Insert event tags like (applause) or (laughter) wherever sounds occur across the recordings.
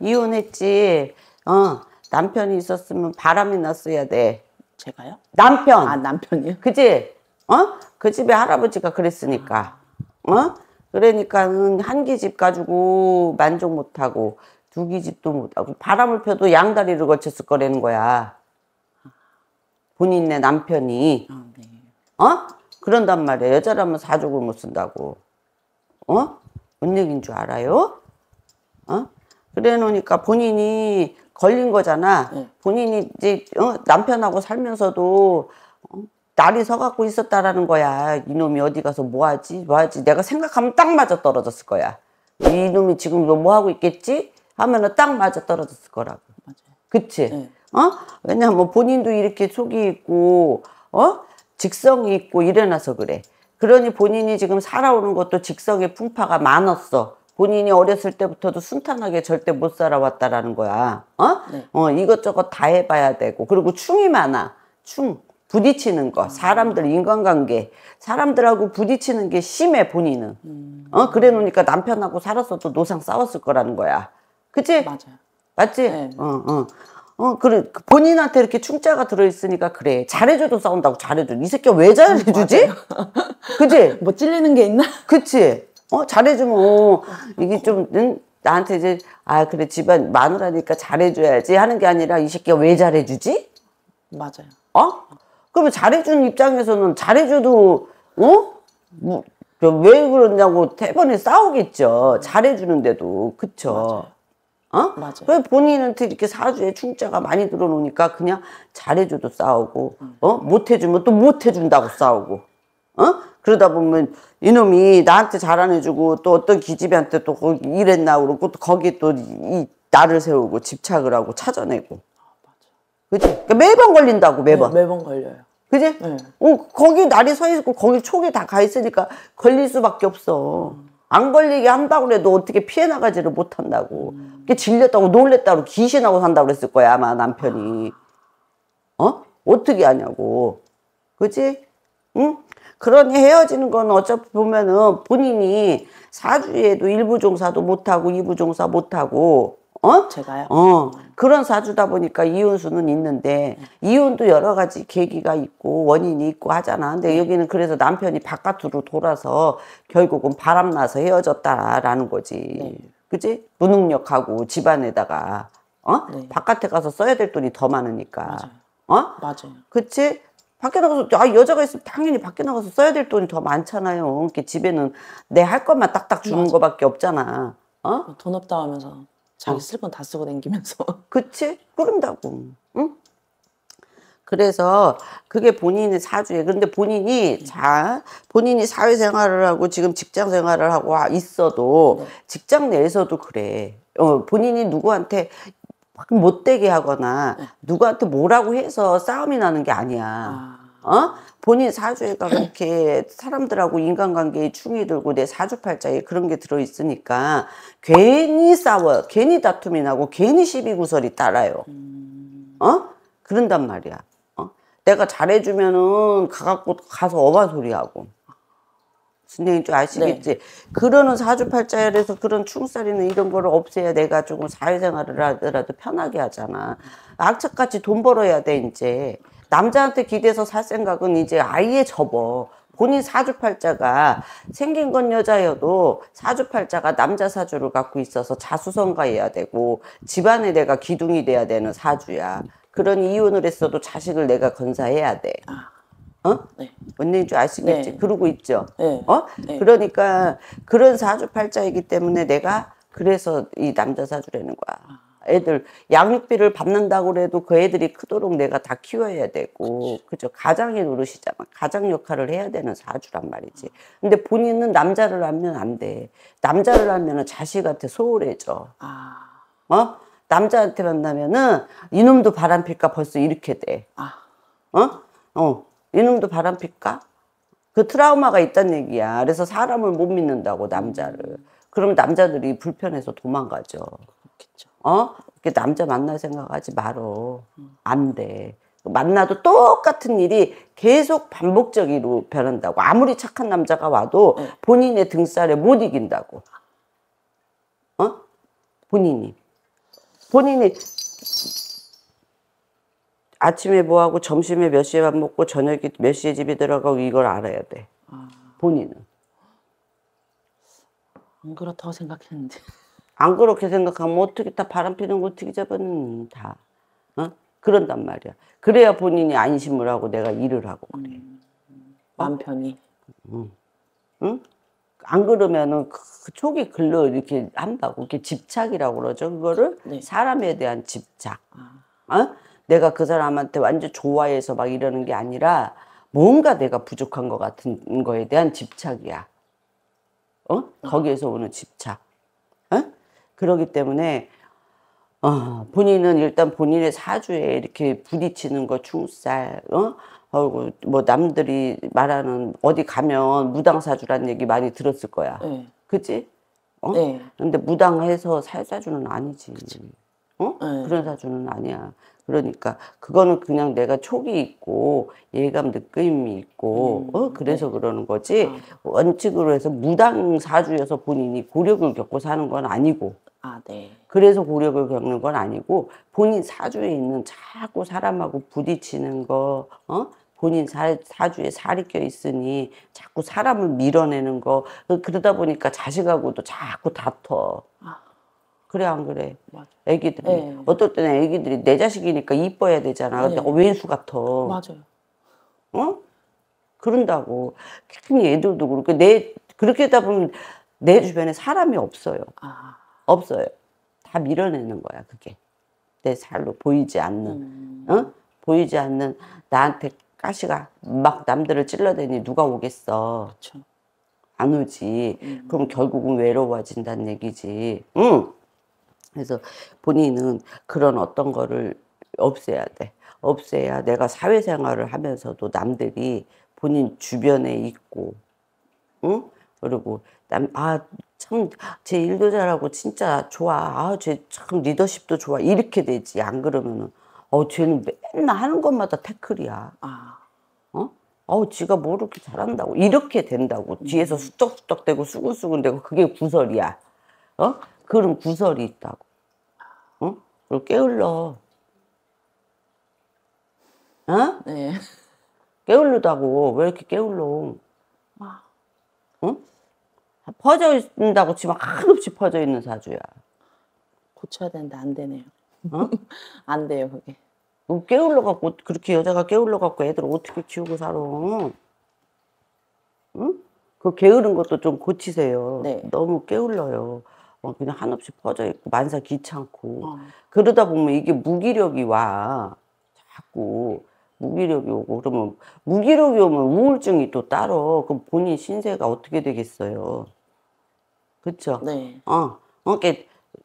이혼했지. 어, 남편이 있었으면 바람이 났어야 돼. 제가요? 남편. 아, 남편이요? 그지? 어? 그 집에 할아버지가 그랬으니까. 어? 그러니까 는 한기 집 가지고 만족 못하고 두기 집도 못하고 바람을 펴도 양다리를 걸쳤을 거라는 거야. 본인네 남편이. 아, 네. 어? 그런단 말이야. 여자라면 사족을 못 쓴다고. 어? 뭔 얘기인 줄 알아요? 어? 그래 놓으니까 본인이 걸린 거잖아. 네. 본인이 이제 어, 남편하고 살면서도 어, 날이 서갖고 있었다라는 거야. 이놈이 어디 가서 뭐하지? 뭐하지? 내가 생각하면 딱 맞아 떨어졌을 거야. 이놈이 지금 뭐 하고 있겠지? 하면은 딱 맞아 떨어졌을 거라고. 그치? 네. 어? 왜냐하면 본인도 이렇게 속이 있고, 어? 직성이 있고 이래놔서 그래. 그러니 본인이 지금 살아오는 것도 직성의 풍파가 많았어. 본인이 어렸을 때부터도 순탄하게 절대 못 살아왔다라는 거야. 어? 네. 어, 이것저것 다 해봐야 되고. 그리고 충이 많아. 충. 부딪히는 거. 사람들, 인간관계. 사람들하고 부딪히는 게 심해, 본인은. 음. 어? 그래 놓으니까 남편하고 살았어도 노상 싸웠을 거라는 거야. 그치? 맞아요. 맞지? 네. 어, 어. 어, 그래. 그 본인한테 이렇게 충자가 들어있으니까 그래. 잘해줘도 싸운다고 잘해줘. 이 새끼 왜 잘해주지? (laughs) 그치뭐 (laughs) 찔리는 게 있나? 그치? 어 잘해주면 어, 뭐. 이게 좀 응? 나한테 이제 아 그래 집안 마누라니까 잘해줘야지 하는 게 아니라 이 새끼가 왜 잘해주지? 맞아요. 어? 그러면 잘해준 입장에서는 잘해줘도 어? 뭐, 왜 그러냐고 태번에 싸우겠죠. 잘해주는데도 그쵸? 맞아요. 어? 맞아요. 왜 본인한테 이렇게 사주에 충자가 많이 들어오니까 그냥 잘해줘도 싸우고 어 못해주면 또 못해준다고 싸우고 어 그러다 보면 이놈이 나한테 잘 안 해주고 또 어떤 기집애한테 또이랬나 그러고 또 거기 또 이 나를 세우고 집착을 하고 찾아내고. 아, 그치? 그러니까 매번 걸린다고 매번. 네, 매번 걸려요. 그지? 네. 어, 거기 날이 서 있고 거기 촉이 다가 있으니까 걸릴 수밖에 없어. 음. 안 걸리게 한다고 해도 어떻게 피해 나가지를 못한다고. 음. 그게 질렸다고 놀랬다고 귀신하고 산다고 그랬을 거야 아마 남편이. 어? 어떻게 하냐고. 그지? 응? 그런 헤어지는 건 어차피 보면은 본인이 사주에도 일부 종사도 못하고 이부 종사 못하고 어? 제가요? 어. 그런 사주다 보니까 이혼수는 있는데, 이혼도 여러 가지 계기가 있고, 원인이 있고 하잖아. 근데 네. 여기는 그래서 남편이 바깥으로 돌아서 결국은 바람나서 헤어졌다라는 거지. 네. 그지? 무능력하고 집안에다가, 어? 네. 바깥에 가서 써야 될 돈이 더 많으니까. 맞아요. 어? 맞아요. 그치? 밖에 나가서 아 여자가 있으면 당연히 밖에 나가서 써야 될 돈이 더 많잖아요. 이렇게 집에는 내 할 것만 딱딱 주는 맞 거밖에 없잖아. 어? 뭐 돈 없다 하면서 자기 어. 쓸건 다 쓰고 댕기면서. (laughs) 그치? 그런다고. 응? 그래서 그게 본인의 사주에 그런데 본인이 네. 자 본인이 사회생활을 하고 지금 직장생활을 하고 있어도 네. 직장 내에서도 그래 어 본인이 누구한테 못되게 하거나 네. 누구한테 뭐라고 해서 싸움이 나는 게 아니야. 아. 어? 본인 사주에가 그렇게 사람들하고 인간관계에 충이 들고 내 사주팔자에 그런 게 들어있으니까 괜히 싸워 괜히 다툼이 나고 괜히 시비구설이 따라요. 음. 어? 그런단 말이야. 어? 내가 잘해주면은 가갖고 가서 어반 소리하고. 선생님 줄 아시겠지. 네. 그러는 사주팔자열에서 그런 충살이나 이런 거를 없애야 내가 조금 사회생활을 하더라도 편하게 하잖아. 악착같이 돈 벌어야 돼 이제. 남자한테 기대서 살 생각은 이제 아예 접어. 본인 사주팔자가 생긴 건 여자여도 사주팔자가 남자 사주를 갖고 있어서 자수성가해야 되고 집안에 내가 기둥이 돼야 되는 사주야. 그런 이혼을 했어도 자식을 내가 건사해야 돼. 아. 어? 네. 언니인 줄 아시겠지. 네. 그러고 있죠. 네. 어? 네. 그러니까 그런 사주팔자이기 때문에 내가 그래서 이 남자 사주라는 거야. 아. 애들 양육비를 받는다고 해도그 애들이 크도록 내가 다 키워야 되고 그죠 가장의 노릇이잖아 가장 역할을 해야 되는 사주란 말이지 아. 근데 본인은 남자를 하면 안돼 남자를 하면은 자식한테 소홀해져 아. 어 남자한테 만나면은 이놈도 바람필까 벌써 이렇게 돼 어? 어 이놈도 바람필까? 그 트라우마가 있단 얘기야. 그래서 사람을 못 믿는다고 남자를. 그럼 남자들이 불편해서 도망가죠. 그렇겠죠. 어? 이렇게 남자 만날 생각하지 말어. 안 돼. 만나도 똑같은 일이 계속 반복적으로 변한다고. 아무리 착한 남자가 와도 네. 본인의 등살에 못 이긴다고. 어? 본인이. 본인이 아침에 뭐하고 점심에 몇 시에 밥 먹고 저녁에 몇 시에 집에 들어가고 이걸 알아야 돼. 아. 본인은. 안 그렇다고 생각했는데. (laughs) 안 그렇게 생각하면 어떻게 다 바람 피는 거 어떻게 잡았니 다. 어? 그런단 말이야. 그래야 본인이 안심을 하고 내가 일을 하고 그래. 음, 음. 마음 편히. 응. 응? 안 그러면은 그, 그촉 글러 이렇게 한다고 이렇게 집착이라고 그러죠. 그거를 네. 사람에 대한 집착. 아. 어? 내가 그 사람한테 완전 좋아해서 막 이러는 게 아니라 뭔가 내가 부족한 것 같은 거에 대한 집착이야. 어? 어. 거기에서 오는 집착. 어? 그러기 때문에 어, 본인은 일단 본인의 사주에 이렇게 부딪히는 거 충살, 어? 아뭐 남들이 말하는 어디 가면 무당사주란 얘기 많이 들었을 거야. 네. 그치? 어? 네. 근데 무당해서 살사주는 아니지. 그치. 어? 네. 그런 사주는 아니야. 그러니까 그거는 그냥 내가 촉이 있고 예감 느낌이 있고 음. 어 그래서 네. 그러는 거지 아. 원칙으로 해서 무당 사주여서 본인이 고력을 겪고 사는 건 아니고 아, 네. 그래서 고력을 겪는 건 아니고 본인 사주에 있는 자꾸 사람하고 부딪히는 거 어? 본인 사, 사주에 살이 껴 있으니 자꾸 사람을 밀어내는 거 그, 그러다 보니까 자식하고도 자꾸 다퉈 아. 그래 안 그래 맞아. 애기들이 네. 어떨 때는 애기들이 내 자식이니까 이뻐야 되잖아 근데 그러니까 네. 왼수 같아 맞아요 어 그런다고 특히 애들도 그렇고 내 그렇게 다 보면 내 주변에 사람이 없어요 아. 없어요 다 밀어내는 거야 그게 내 살로 보이지 않는 음. 어 보이지 않는 나한테 가시가 막 남들을 찔러대니 누가 오겠어 그쵸. 안 오지. 음. 그럼 결국은 외로워진다는 얘기지. 응. 그래서 본인은 그런 어떤 거를 없애야 돼. 없애야 내가 사회생활을 하면서도 남들이 본인 주변에 있고, 응? 그리고 남, 아, 참, 제 일도 잘하고 진짜 좋아. 아, 쟤참 리더십도 좋아. 이렇게 되지. 안 그러면은, 어, 쟤는 맨날 하는 것마다 태클이야. 아. 어? 지가 뭐 이렇게 잘한다고. 이렇게 된다고. 뒤에서 수떡수떡대고 음. 수근수근대고 그게 구설이야. 어? 그런 구설이 있다고. 어? 깨울러. 어? 네. 깨울르다고. 왜 이렇게 깨울러? 와. 아. 어? 퍼져 있다고 지금 한없이 퍼져 있는 사주야. 고쳐야 되는데 안 되네요. 어? (laughs) 안 돼요, 그게. 깨울러 갖고 그렇게 여자가 깨울러 갖고 애들 어떻게 키우고 살아? 응? 그 게으른 것도 좀 고치세요. 네. 너무 깨울러요. 막 뭐 그냥 한없이 퍼져 있고 만사 귀찮고 어. 그러다 보면 이게 무기력이 와 자꾸 무기력이 오고 그러면 무기력이 오면 우울증이 또 따로 그럼 본인 신세가 어떻게 되겠어요 그쵸 네. 어 그러니까 어,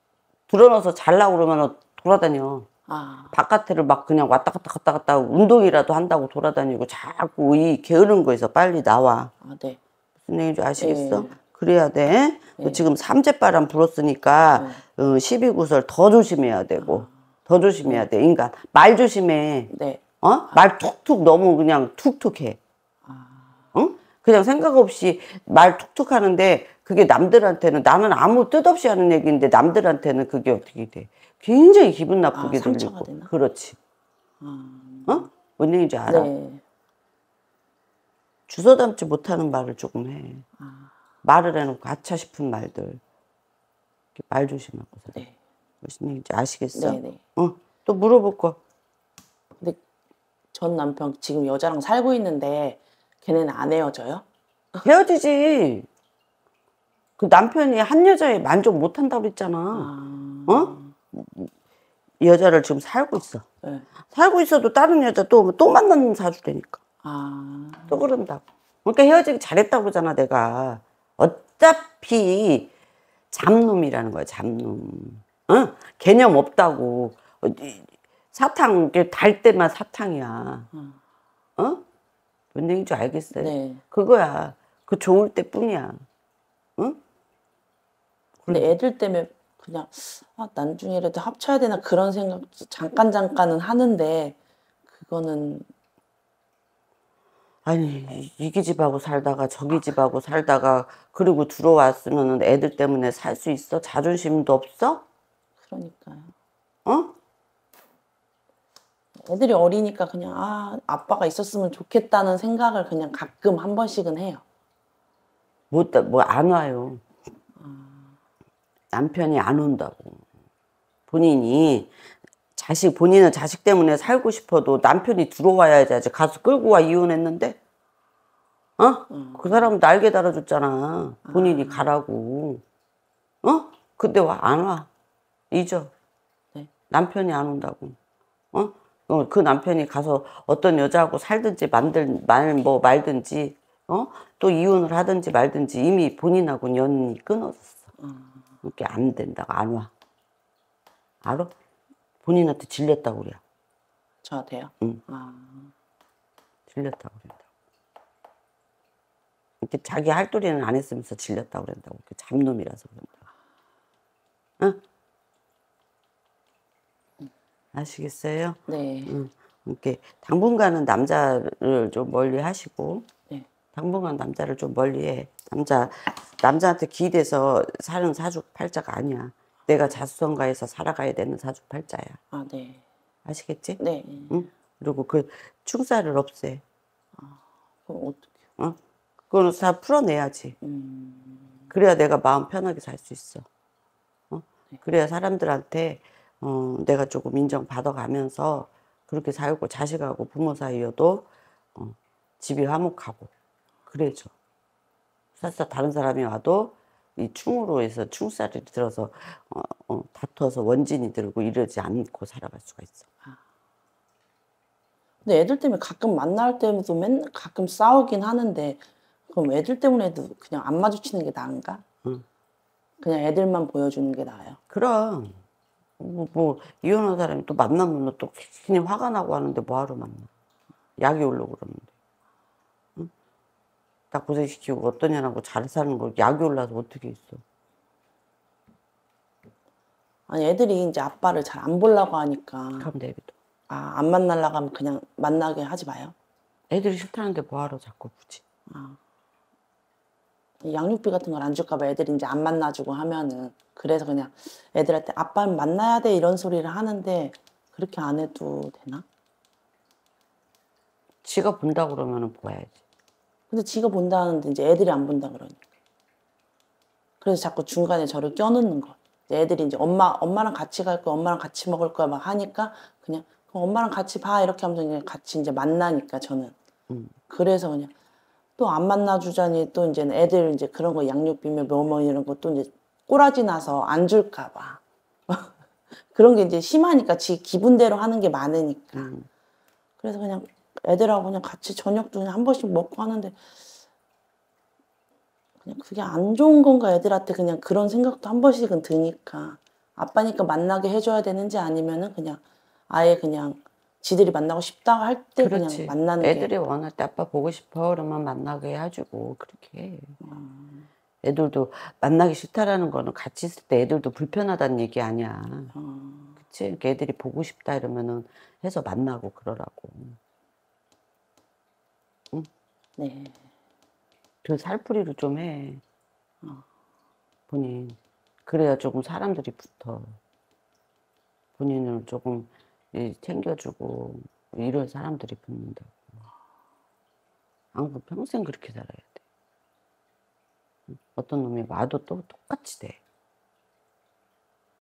불어서잘라 그러면 돌아다녀 아. 바깥에를 막 그냥 왔다 갔다 갔다 갔다 운동이라도 한다고 돌아다니고 자꾸 이 게으른 거에서 빨리 나와 아, 네. 무슨 얘기인지 아시겠어? 네. 그래야 돼. 또 네. 지금 삼재바람 불었으니까 네. 어, 12구설 더 조심해야 되고 더 조심해야 돼. 인간 그러니까 말 조심해. 네. 어? 말 툭툭 너무 그냥 툭툭해. 아. 그냥 생각 없이 말 툭툭 하는데 그게 남들한테는 나는 아무 뜻 없이 하는 얘기인데 남들한테는 그게 어떻게 돼? 굉장히 기분 아, 나쁘게 아, 들리고. 되나? 그렇지. 아. 어? 뭔 얘기인지 알아? 네. 주워 담지 못하는 말을 조금 해. 아... 말을 해놓고 가차 싶은 말들 이렇게 말 조심하고 살 네. 무슨 얘기인지 아시겠어? 네네. 어, 또 물어볼 거. 근데 전 남편 지금 여자랑 살고 있는데 걔네는 안 헤어져요? 헤어지지. 그 남편이 한 여자에 만족 못 한다고 했잖아. 아... 어? 여자를 지금 살고 있어. 네. 살고 있어도 다른 여자 또, 또 만나는 사주되니까. 아... 또 그런다고. 그러니까 헤어지기 잘했다고 그잖아 내가. 어차피 잡놈이라는 거야, 잡놈. 어? 개념 없다고. 사탕, 달 때만 사탕이야. 어? 뭔 얘기인 줄 알겠어요? 네. 그거야. 그 좋을 때 뿐이야. 응? 어? 근데 애들 때문에 그냥, 아, 난중에라도 합쳐야 되나 그런 생각, 잠깐, 잠깐은 하는데, 그거는 아니 이기 집하고 살다가 저기 집하고 살다가 그리고 들어왔으면 애들 때문에 살 수 있어? 자존심도 없어? 그러니까요. 어? 애들이 어리니까 그냥 아 아빠가 있었으면 좋겠다는 생각을 그냥 가끔 한 번씩은 해요. 못뭐안 뭐 와요. 아. 남편이 안 온다고 본인이 자식 본인은 자식 때문에 살고 싶어도 남편이 들어와야지 가서 끌고 와 이혼했는데 어? 음. 그 사람 날개 달아줬잖아. 본인이 음. 가라고. 어? 근데 와, 안 와. 잊어. 네. 남편이 안 온다고. 어? 어? 그 남편이 가서 어떤 여자하고 살든지 만들, 말, 뭐 말든지, 어? 또 이혼을 하든지 말든지 이미 본인하고 연이 끊었어 음. 그게 안 된다고, 안 와. 알아? 본인한테 질렸다고 그래요. 저한테요? 응. 아. 질렸다고 그런다 이렇게 자기 할 도리는 안 했으면서 질렸다고 그런다고. 그 잡놈이라서 그런다 응? 아시겠어요? 네. 응. 이렇게 당분간은 남자를 좀 멀리 하시고 네. 당분간 남자를 좀 멀리 해. 남자 남자한테 기대서 사는 사주 팔자가 아니야. 내가 자수성가해서 살아가야 되는 사주팔자야. 아, 네. 아시겠지? 네. 응? 그리고 그 충사를 없애. 아, 그럼 어떻게? 응? 어? 그거는 다 풀어내야지. 음... 그래야 내가 마음 편하게 살 수 있어. 어? 네. 그래야 사람들한테 어, 내가 조금 인정받아가면서 그렇게 살고 자식하고 부모 사이여도 어, 집이 화목하고 그래죠. 설사 다른 사람이 와도 이 충으로 해서 충살이 들어서 어, 어, 다투어서 원진이 들고 이러지 않고 살아갈 수가 있어. 아. 근데 애들 때문에 가끔 만날 때도 맨 가끔 싸우긴 하는데 그럼 애들 때문에도 그냥 안 마주치는 게 나은가? 응. 그냥 애들만 보여주는 게 나아요. 그럼 뭐, 뭐 이혼한 사람이 또 만나면 또 괜히 화가 나고 하는데 뭐하러 만나? 약이 올라고 그러는데. 다 고생시키고 뭐 어떠냐하고잘 뭐 사는 걸 약이 올라서 어떻게 있어. 아니 애들이 이제 아빠를 잘 안 보려고 하니까 그럼 내비둬. 아, 안 만나려고 하면 그냥 만나게 하지 마요. 애들이 싫다는데 뭐하러 자꾸 굳이. 아. 양육비 같은 걸 안 줄까봐 애들이 이제 안 만나주고 하면은 그래서 그냥 애들한테 아빠는 만나야 돼 이런 소리를 하는데 그렇게 안 해도 되나? 지가 본다 그러면은 봐야지. 근데 지가 본다 하는데 이제 애들이 안 본다 그러니까. 그래서 자꾸 중간에 저를 껴넣는 거. 애들이 이제 엄마, 엄마랑 같이 갈 거야, 엄마랑 같이 먹을 거야 막 하니까 그냥 그럼 엄마랑 같이 봐 이렇게 하면서 그냥 같이 이제 만나니까 저는. 음. 그래서 그냥 또 안 만나주자니 또 이제 애들 이제 그런 거 양육비며 뭐뭐 이런 것도 이제 꼬라지 나서 안 줄까 봐. (laughs) 그런 게 이제 심하니까 지 기분대로 하는 게 많으니까. 음. 그래서 그냥 애들하고 그냥 같이 저녁도 그냥 한 번씩 먹고 하는데 그냥 그게 안 좋은 건가 애들한테 그냥 그런 생각도 한 번씩은 드니까 아빠니까 만나게 해줘야 되는지 아니면은 그냥 아예 그냥 지들이 만나고 싶다 할때 그냥 만나는 애들이 게. 원할 때 아빠 보고 싶어 그러면 만나게 해주고 그렇게 음. 애들도 만나기 싫다라는 거는 같이 있을 때 애들도 불편하다는 얘기 아니야 음. 그치? 애들이 보고 싶다 이러면은 해서 만나고 그러라고 네. 그 살풀이를 좀 해. 어. 본인. 그래야 조금 사람들이 붙어. 본인을 조금 예, 챙겨주고 이런 사람들이 붙는다고. 안그 평생 그렇게 살아야 돼. 어떤 놈이 와도 또 똑같이 돼.